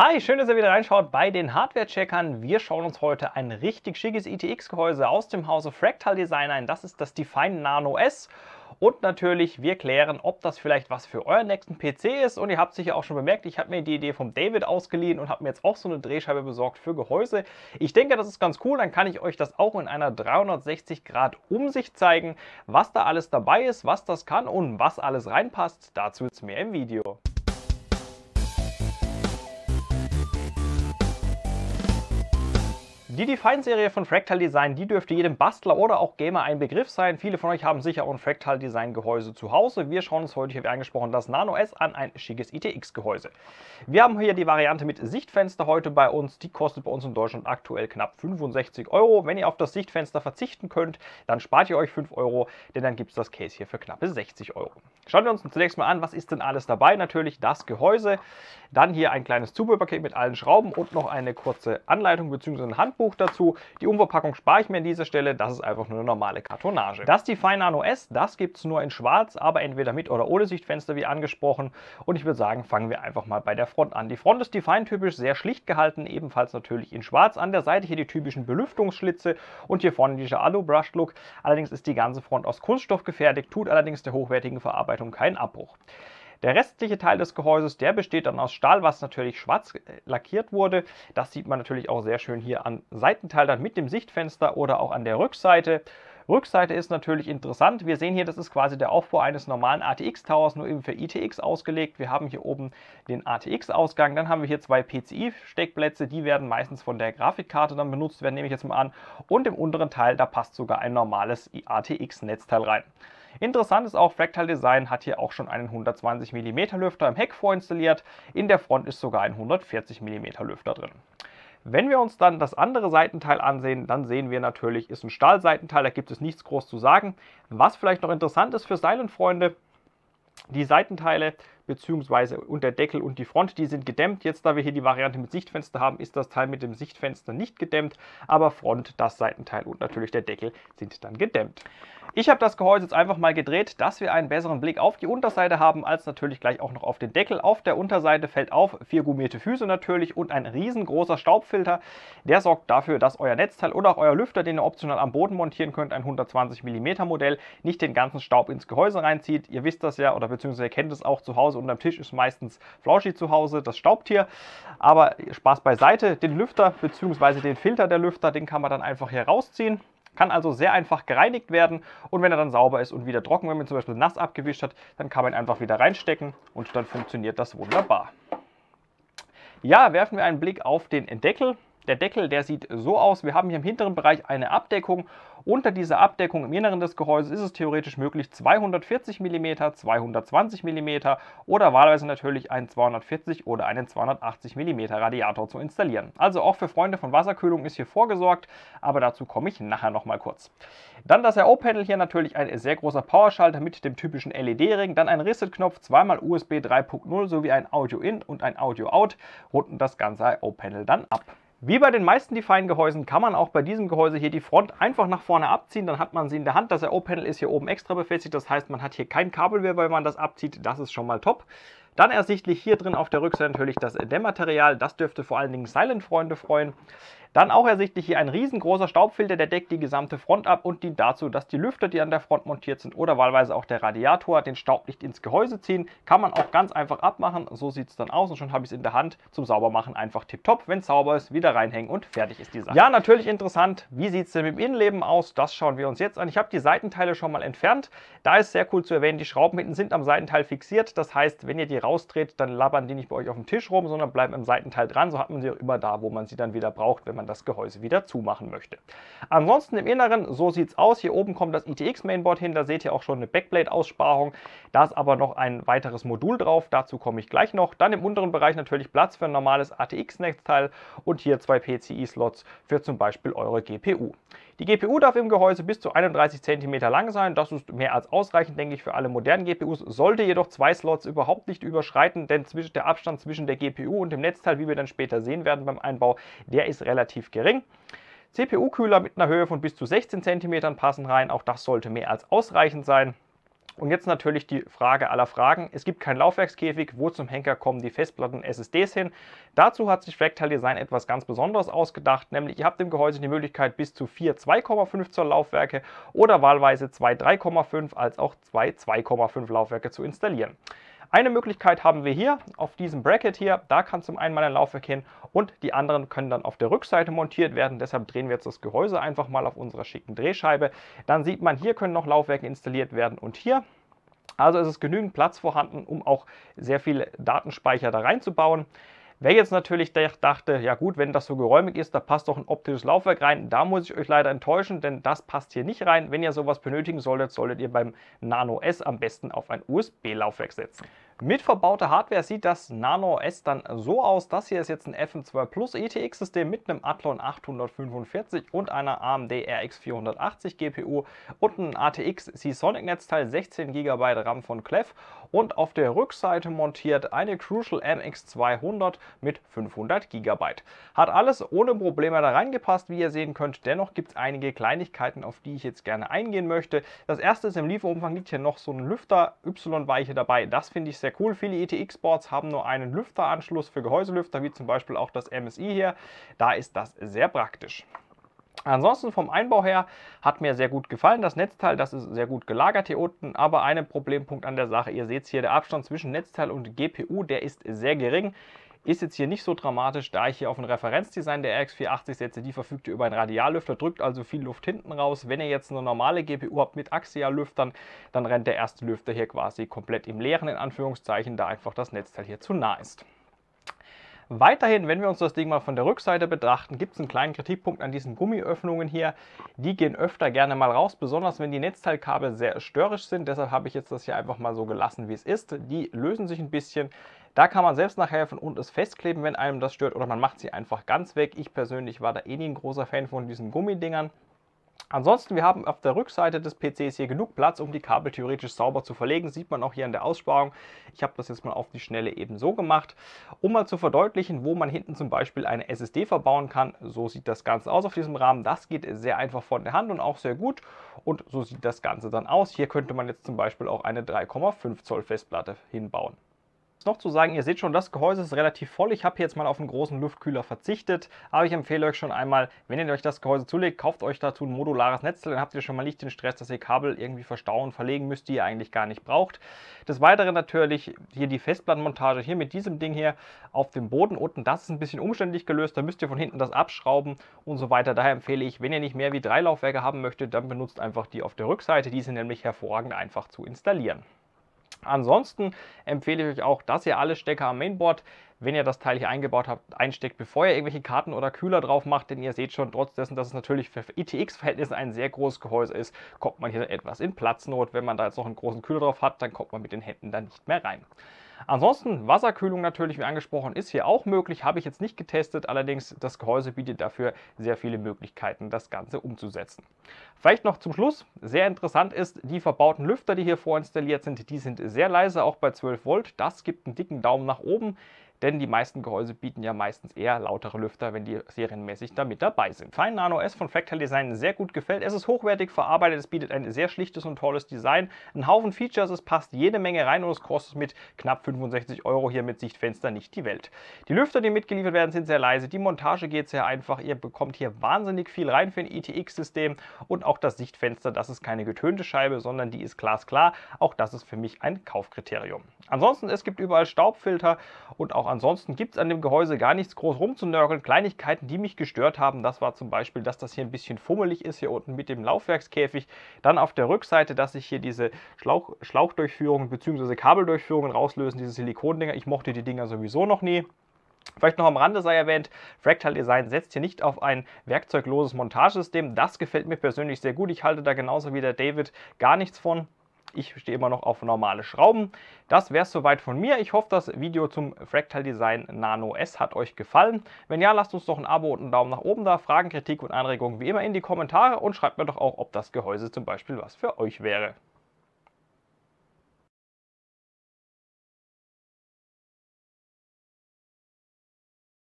Hi, schön, dass ihr wieder reinschaut bei den Hardware-Checkern. Wir schauen uns heute ein richtig schickes ITX-Gehäuse e aus dem Hause Fractal Design ein. Das ist das Define Nano S. Und natürlich, wir klären, ob das vielleicht was für euren nächsten PC ist. Und ihr habt sicher auch schon bemerkt, ich habe mir die Idee vom David ausgeliehen und habe mir jetzt auch so eine Drehscheibe besorgt für Gehäuse. Ich denke, das ist ganz cool. Dann kann ich euch das auch in einer 360-Grad-Umsicht zeigen, was da alles dabei ist, was das kann und was alles reinpasst. Dazu jetzt mehr im Video. Die Define-Serie von Fractal Design, die dürfte jedem Bastler oder auch Gamer ein Begriff sein. Viele von euch haben sicher auch ein Fractal Design Gehäuse zu Hause. Wir schauen uns heute hier wie angesprochen das Nano S an, ein schickes ITX Gehäuse. Wir haben hier die Variante mit Sichtfenster heute bei uns. Die kostet bei uns in Deutschland aktuell knapp 65 Euro. Wenn ihr auf das Sichtfenster verzichten könnt, dann spart ihr euch 5 Euro, denn dann gibt es das Case hier für knappe 60 Euro. Schauen wir uns zunächst mal an, was ist denn alles dabei? Natürlich das Gehäuse, dann hier ein kleines Zubehörpaket mit allen Schrauben und noch eine kurze Anleitung bzw. ein Handbuch. Pfannkuchen dazu. Die Umverpackung spare ich mir an dieser Stelle, das ist einfach nur eine normale Kartonage. Das die Fine Nano S, das gibt es nur in schwarz, aber entweder mit oder ohne Sichtfenster wie angesprochen. Und ich würde sagen, fangen wir einfach mal bei der Front an. Die Front ist Define-typisch, sehr schlicht gehalten, ebenfalls natürlich in schwarz. An der Seite hier die typischen Belüftungsschlitze und hier vorne dieser Alu-Brush-Look. Allerdings ist die ganze Front aus Kunststoff gefertigt, tut allerdings der hochwertigen Verarbeitung keinen Abbruch. Der restliche Teil des Gehäuses, der besteht dann aus Stahl, was natürlich schwarz äh, lackiert wurde. Das sieht man natürlich auch sehr schön hier am Seitenteil dann mit dem Sichtfenster oder auch an der Rückseite. Rückseite ist natürlich interessant. Wir sehen hier, das ist quasi der Aufbau eines normalen ATX-Towers, nur eben für ITX ausgelegt. Wir haben hier oben den ATX-Ausgang, dann haben wir hier zwei PCI-Steckplätze, die werden meistens von der Grafikkarte dann benutzt werden, nehme ich jetzt mal an. Und im unteren Teil, da passt sogar ein normales ATX-Netzteil rein. Interessant ist auch, Fractal Design hat hier auch schon einen 120 mm Lüfter im Heck vorinstalliert, in der Front ist sogar ein 140 mm Lüfter drin. Wenn wir uns dann das andere Seitenteil ansehen, dann sehen wir natürlich, ist ein Stahlseitenteil, da gibt es nichts groß zu sagen. Was vielleicht noch interessant ist für Silent-Freunde, die Seitenteile bzw. der Deckel und die Front, die sind gedämmt. Jetzt, da wir hier die Variante mit Sichtfenster haben, ist das Teil mit dem Sichtfenster nicht gedämmt, aber Front, das Seitenteil und natürlich der Deckel sind dann gedämmt. Ich habe das Gehäuse jetzt einfach mal gedreht, dass wir einen besseren Blick auf die Unterseite haben, als natürlich gleich auch noch auf den Deckel. Auf der Unterseite fällt auf, vier gummierte Füße natürlich und ein riesengroßer Staubfilter. Der sorgt dafür, dass euer Netzteil oder auch euer Lüfter, den ihr optional am Boden montieren könnt, ein 120 mm Modell, nicht den ganzen Staub ins Gehäuse reinzieht. Ihr wisst das ja oder beziehungsweise ihr kennt es auch zu Hause. Unterm Tisch ist meistens Flauschi zu Hause, das Staubtier. Aber Spaß beiseite, den Lüfter bzw. den Filter der Lüfter, den kann man dann einfach hier rausziehen kann also sehr einfach gereinigt werden und wenn er dann sauber ist und wieder trocken, wenn man zum Beispiel nass abgewischt hat, dann kann man ihn einfach wieder reinstecken und dann funktioniert das wunderbar. Ja, werfen wir einen Blick auf den Deckel. Der Deckel, der sieht so aus. Wir haben hier im hinteren Bereich eine Abdeckung. Unter dieser Abdeckung im Inneren des Gehäuses ist es theoretisch möglich 240 mm, 220 mm oder wahlweise natürlich einen 240 oder einen 280 mm Radiator zu installieren. Also auch für Freunde von Wasserkühlung ist hier vorgesorgt, aber dazu komme ich nachher nochmal kurz. Dann das RO-Panel hier natürlich ein sehr großer Powerschalter mit dem typischen LED-Ring, dann ein Reset-Knopf, zweimal USB 3.0 sowie ein Audio-In und ein Audio-Out runden das ganze RO-Panel dann ab. Wie bei den meisten Define-Gehäusen kann man auch bei diesem Gehäuse hier die Front einfach nach vorne abziehen, dann hat man sie in der Hand. Das RO-Panel ist hier oben extra befestigt, das heißt, man hat hier kein Kabelwehr, mehr, weil man das abzieht. Das ist schon mal top. Dann ersichtlich hier drin auf der Rückseite natürlich das Dämmmaterial. Das dürfte vor allen Dingen Silent-Freunde freuen. Dann auch ersichtlich hier ein riesengroßer Staubfilter, der deckt die gesamte Front ab und dient dazu, dass die Lüfter, die an der Front montiert sind oder wahlweise auch der Radiator den Staub nicht ins Gehäuse ziehen. Kann man auch ganz einfach abmachen, so sieht es dann aus und schon habe ich es in der Hand. Zum Saubermachen einfach tipptopp, wenn es sauber ist, wieder reinhängen und fertig ist die Sache. Ja, natürlich interessant, wie sieht es denn mit dem Innenleben aus? Das schauen wir uns jetzt an. Ich habe die Seitenteile schon mal entfernt. Da ist sehr cool zu erwähnen, die Schrauben hinten sind am Seitenteil fixiert. Das heißt, wenn ihr die rausdreht, dann labern die nicht bei euch auf dem Tisch rum, sondern bleiben im Seitenteil dran. So hat man sie auch immer da, wo man sie dann wieder braucht, wenn man das Gehäuse wieder zumachen möchte. Ansonsten im Inneren, so sieht es aus. Hier oben kommt das ITX e Mainboard hin, da seht ihr auch schon eine backblade aussparung Da ist aber noch ein weiteres Modul drauf, dazu komme ich gleich noch. Dann im unteren Bereich natürlich Platz für ein normales ATX-Netzteil und hier zwei PCI-Slots für zum Beispiel eure GPU. Die GPU darf im Gehäuse bis zu 31 cm lang sein, das ist mehr als ausreichend, denke ich, für alle modernen GPUs, sollte jedoch zwei Slots überhaupt nicht überschreiten, denn der Abstand zwischen der GPU und dem Netzteil, wie wir dann später sehen werden beim Einbau, der ist relativ relativ gering. CPU-Kühler mit einer Höhe von bis zu 16 cm passen rein, auch das sollte mehr als ausreichend sein. Und jetzt natürlich die Frage aller Fragen. Es gibt keinen Laufwerkskäfig. Wo zum Henker kommen die Festplatten und SSDs hin? Dazu hat sich Fractal Design etwas ganz Besonderes ausgedacht, nämlich ihr habt im Gehäuse die Möglichkeit, bis zu vier 2,5 Zoll Laufwerke oder wahlweise zwei 3,5 als auch zwei 2,5 Laufwerke zu installieren. Eine Möglichkeit haben wir hier auf diesem Bracket hier, da kann zum einen mal ein Laufwerk hin und die anderen können dann auf der Rückseite montiert werden. Deshalb drehen wir jetzt das Gehäuse einfach mal auf unserer schicken Drehscheibe. Dann sieht man, hier können noch Laufwerke installiert werden und hier. Also ist es genügend Platz vorhanden, um auch sehr viel Datenspeicher da reinzubauen. Wer jetzt natürlich dachte, ja gut, wenn das so geräumig ist, da passt doch ein optisches Laufwerk rein, da muss ich euch leider enttäuschen, denn das passt hier nicht rein. Wenn ihr sowas benötigen solltet, solltet ihr beim Nano S am besten auf ein USB-Laufwerk setzen. Mit verbauter Hardware sieht das Nano S dann so aus. Das hier ist jetzt ein fm 2 Plus ETX System mit einem Athlon 845 und einer AMD RX 480 GPU und einem ATX Seasonic Netzteil 16 GB RAM von Clef und auf der Rückseite montiert eine Crucial MX200 mit 500 GB. Hat alles ohne Probleme da reingepasst, wie ihr sehen könnt. Dennoch gibt es einige Kleinigkeiten, auf die ich jetzt gerne eingehen möchte. Das erste ist im Lieferumfang liegt hier noch so ein Lüfter Y-Weiche dabei. Das finde ich sehr sehr cool. Viele ETX-Boards haben nur einen Lüfteranschluss für Gehäuselüfter, wie zum Beispiel auch das MSI hier. Da ist das sehr praktisch. Ansonsten vom Einbau her hat mir sehr gut gefallen. Das Netzteil, das ist sehr gut gelagert hier unten, aber ein Problempunkt an der Sache, ihr seht es hier, der Abstand zwischen Netzteil und GPU, der ist sehr gering. Ist jetzt hier nicht so dramatisch, da ich hier auf ein Referenzdesign der RX480 setze. Die verfügt über einen Radiallüfter, drückt also viel Luft hinten raus. Wenn ihr jetzt eine normale GPU habt mit Axiallüftern, dann rennt der erste Lüfter hier quasi komplett im Leeren, in Anführungszeichen, da einfach das Netzteil hier zu nah ist. Weiterhin, wenn wir uns das Ding mal von der Rückseite betrachten, gibt es einen kleinen Kritikpunkt an diesen Gummiöffnungen hier. Die gehen öfter gerne mal raus, besonders wenn die Netzteilkabel sehr störrisch sind. Deshalb habe ich jetzt das hier einfach mal so gelassen, wie es ist. Die lösen sich ein bisschen. Da kann man selbst nachhelfen und es festkleben, wenn einem das stört oder man macht sie einfach ganz weg. Ich persönlich war da eh nie ein großer Fan von diesen Gummidingern. Ansonsten, wir haben auf der Rückseite des PCs hier genug Platz, um die Kabel theoretisch sauber zu verlegen. Sieht man auch hier an der Aussparung. Ich habe das jetzt mal auf die Schnelle eben so gemacht. Um mal zu verdeutlichen, wo man hinten zum Beispiel eine SSD verbauen kann. So sieht das Ganze aus auf diesem Rahmen. Das geht sehr einfach von der Hand und auch sehr gut. Und so sieht das Ganze dann aus. Hier könnte man jetzt zum Beispiel auch eine 3,5 Zoll Festplatte hinbauen noch zu sagen? Ihr seht schon, das Gehäuse ist relativ voll. Ich habe jetzt mal auf einen großen Luftkühler verzichtet, aber ich empfehle euch schon einmal, wenn ihr euch das Gehäuse zulegt, kauft euch dazu ein modulares Netzteil, dann habt ihr schon mal nicht den Stress, dass ihr Kabel irgendwie verstauen, verlegen müsst, die ihr eigentlich gar nicht braucht. Des Weiteren natürlich hier die Festplattenmontage hier mit diesem Ding hier auf dem Boden unten. Das ist ein bisschen umständlich gelöst, da müsst ihr von hinten das abschrauben und so weiter. Daher empfehle ich, wenn ihr nicht mehr wie drei Laufwerke haben möchtet, dann benutzt einfach die auf der Rückseite. Die sind nämlich hervorragend einfach zu installieren. Ansonsten empfehle ich euch auch, dass ihr alle Stecker am Mainboard, wenn ihr das Teil hier eingebaut habt, einsteckt, bevor ihr irgendwelche Karten oder Kühler drauf macht, denn ihr seht schon, trotz dessen, dass es natürlich für ITX-Verhältnisse e ein sehr großes Gehäuse ist, kommt man hier etwas in Platznot. Wenn man da jetzt noch einen großen Kühler drauf hat, dann kommt man mit den Händen da nicht mehr rein. Ansonsten Wasserkühlung natürlich, wie angesprochen, ist hier auch möglich, habe ich jetzt nicht getestet, allerdings das Gehäuse bietet dafür sehr viele Möglichkeiten, das Ganze umzusetzen. Vielleicht noch zum Schluss, sehr interessant ist, die verbauten Lüfter, die hier vorinstalliert sind, die sind sehr leise, auch bei 12 Volt, das gibt einen dicken Daumen nach oben denn die meisten Gehäuse bieten ja meistens eher lautere Lüfter, wenn die serienmäßig damit dabei sind. Fein Nano S von Fractal Design sehr gut gefällt. Es ist hochwertig verarbeitet, es bietet ein sehr schlichtes und tolles Design, einen Haufen Features, es passt jede Menge rein und es kostet mit knapp 65 Euro hier mit Sichtfenster nicht die Welt. Die Lüfter, die mitgeliefert werden, sind sehr leise, die Montage geht sehr einfach, ihr bekommt hier wahnsinnig viel rein für ein ITX-System e und auch das Sichtfenster, das ist keine getönte Scheibe, sondern die ist glasklar. Auch das ist für mich ein Kaufkriterium. Ansonsten, es gibt überall Staubfilter und auch ansonsten gibt es an dem Gehäuse gar nichts groß rumzunörgeln. Kleinigkeiten, die mich gestört haben, das war zum Beispiel, dass das hier ein bisschen fummelig ist, hier unten mit dem Laufwerkskäfig. Dann auf der Rückseite, dass sich hier diese Schlauch Schlauchdurchführungen bzw. Kabeldurchführungen rauslösen, diese Silikondinger. Ich mochte die Dinger sowieso noch nie. Vielleicht noch am Rande sei erwähnt, Fractal Design setzt hier nicht auf ein werkzeugloses Montagesystem. Das gefällt mir persönlich sehr gut. Ich halte da genauso wie der David gar nichts von. Ich stehe immer noch auf normale Schrauben. Das wäre es soweit von mir. Ich hoffe, das Video zum Fractal Design Nano S hat euch gefallen. Wenn ja, lasst uns doch ein Abo und einen Daumen nach oben da. Fragen, Kritik und Anregungen wie immer in die Kommentare und schreibt mir doch auch, ob das Gehäuse zum Beispiel was für euch wäre.